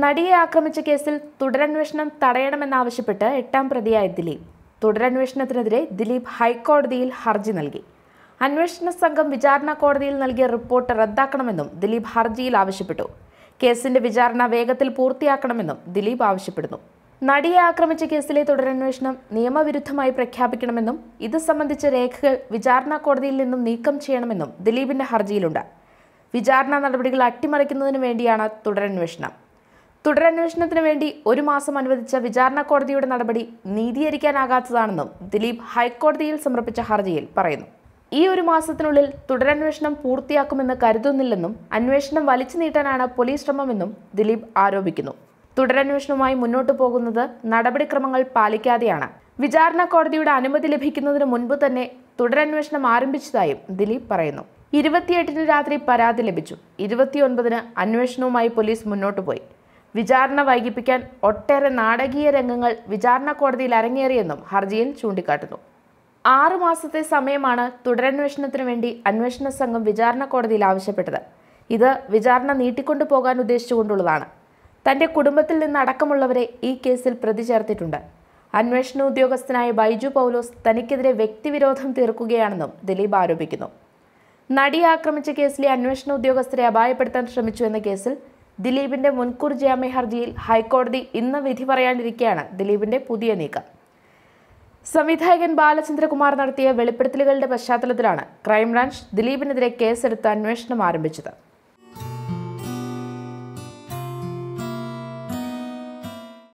നടിയെ ആക്രമിച്ച കേസിൽ തുടരന്വേഷണം തടയണമെന്നാവശ്യപ്പെട്ട് എട്ടാം പ്രതിയായ ദിലീപ് തുടരന്വേഷണത്തിനെതിരെ ദിലീപ് ഹൈക്കോടതിയിൽ ഹർജി നൽകി അന്വേഷണ സംഘം വിചാരണ കോടതിയിൽ നൽകിയ റിപ്പോർട്ട് റദ്ദാക്കണമെന്നും ദിലീപ് ഹർജിയിൽ ആവശ്യപ്പെട്ടു കേസിന്റെ വിചാരണ വേഗത്തിൽ പൂർത്തിയാക്കണമെന്നും ദിലീപ് ആവശ്യപ്പെടുന്നു നടിയെ ആക്രമിച്ച കേസിലെ തുടരന്വേഷണം നിയമവിരുദ്ധമായി പ്രഖ്യാപിക്കണമെന്നും ഇത് സംബന്ധിച്ച രേഖകൾ വിചാരണ കോടതിയിൽ നിന്നും നീക്കം ചെയ്യണമെന്നും ദിലീപിന്റെ ഹർജിയിലുണ്ട് വിചാരണ നടപടികൾ അട്ടിമറിക്കുന്നതിനു വേണ്ടിയാണ് തുടരന്വേഷണം തുടരന്വേഷണത്തിന് വേണ്ടി ഒരു മാസം അനുവദിച്ച വിചാരണ കോടതിയുടെ നടപടി നീതീകരിക്കാനാകാത്തതാണെന്നും ദിലീപ് ഹൈക്കോടതിയിൽ സമർപ്പിച്ച ഹർജിയിൽ പറയുന്നു ഈ ഒരു മാസത്തിനുള്ളിൽ തുടരന്വേഷണം പൂർത്തിയാക്കുമെന്ന് കരുതുന്നില്ലെന്നും അന്വേഷണം വലിച്ചു നീട്ടാനാണ് പോലീസ് ശ്രമമെന്നും ദിലീപ് ആരോപിക്കുന്നു തുടരന്വേഷണവുമായി മുന്നോട്ട് പോകുന്നത് നടപടിക്രമങ്ങൾ പാലിക്കാതെയാണ് വിചാരണ കോടതിയുടെ അനുമതി ലഭിക്കുന്നതിന് മുൻപ് തന്നെ തുടരന്വേഷണം ആരംഭിച്ചതായും ദിലീപ് പറയുന്നു ഇരുപത്തിയെട്ടിന് രാത്രി പരാതി ലഭിച്ചു ഇരുപത്തിയൊൻപതിന് അന്വേഷണവുമായി പോലീസ് മുന്നോട്ട് പോയി വിചാരണ വൈകിപ്പിക്കാൻ ഒട്ടേറെ നാടകീയ രംഗങ്ങൾ വിചാരണ കോടതിയിൽ അരങ്ങേറിയെന്നും ഹർജിയിൽ ചൂണ്ടിക്കാട്ടുന്നു ആറുമാസത്തെ മാസത്തെ സമയമാണ് തുടരന്വേഷണത്തിനു വേണ്ടി അന്വേഷണ സംഘം വിചാരണ കോടതിയിൽ ആവശ്യപ്പെട്ടത് ഇത് വിചാരണ നീട്ടിക്കൊണ്ടു പോകാൻ ഉദ്ദേശിച്ചുകൊണ്ടുള്ളതാണ് തന്റെ കുടുംബത്തിൽ നിന്ന് അടക്കമുള്ളവരെ ഈ കേസിൽ പ്രതി ചേർത്തിട്ടുണ്ട് അന്വേഷണ ഉദ്യോഗസ്ഥനായ ബൈജു പൗലോസ് തനിക്കെതിരെ വ്യക്തിവിരോധം തീർക്കുകയാണെന്നും ദിലീപ് ആരോപിക്കുന്നു നടിയെ ആക്രമിച്ച കേസിലെ അന്വേഷണ ഉദ്യോഗസ്ഥരെ അപായപ്പെടുത്താൻ ശ്രമിച്ചു എന്ന കേസിൽ ദിലീപിന്റെ മുൻകൂർ ഹർജിയിൽ ഹൈക്കോടതി ഇന്ന് വിധി പറയാനിരിക്കെയാണ് ദിലീപിന്റെ പുതിയ നീക്കം സംവിധായകൻ ബാലചന്ദ്രകുമാർ നടത്തിയ വെളിപ്പെടുത്തലുകളുടെ പശ്ചാത്തലത്തിലാണ് ക്രൈംബ്രാഞ്ച് ദിലീപിനെതിരെ കേസെടുത്ത് അന്വേഷണം ആരംഭിച്ചത്